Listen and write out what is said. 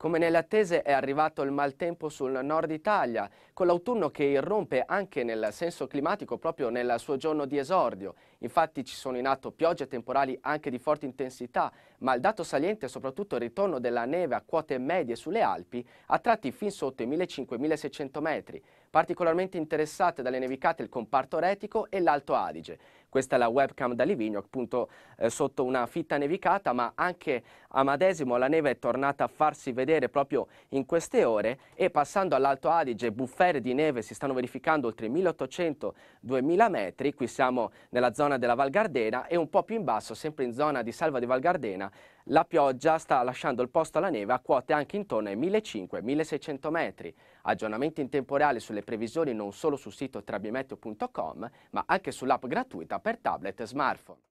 Come nelle attese è arrivato il maltempo sul nord Italia, con l'autunno che irrompe anche nel senso climatico proprio nel suo giorno di esordio. Infatti ci sono in atto piogge temporali anche di forte intensità, ma il dato saliente è soprattutto il ritorno della neve a quote medie sulle Alpi, a tratti fin sotto i 1500-1600 metri. Particolarmente interessate dalle nevicate il comparto retico e l'Alto Adige. Questa è la webcam da Livigno, appunto eh, sotto una fitta nevicata, ma anche a Madesimo la neve è tornata a farsi vedere proprio in queste ore e passando all'Alto Adige buffere di neve si stanno verificando oltre 1800-2000 metri, qui siamo nella zona della Val Gardena e un po' più in basso, sempre in zona di Salva di Val Gardena, la pioggia sta lasciando il posto alla neve a quote anche intorno ai 1500-1600 metri. Aggiornamenti in tempo reale sulle previsioni non solo sul sito trabimeteo.com ma anche sull'app gratuita per tablet e smartphone.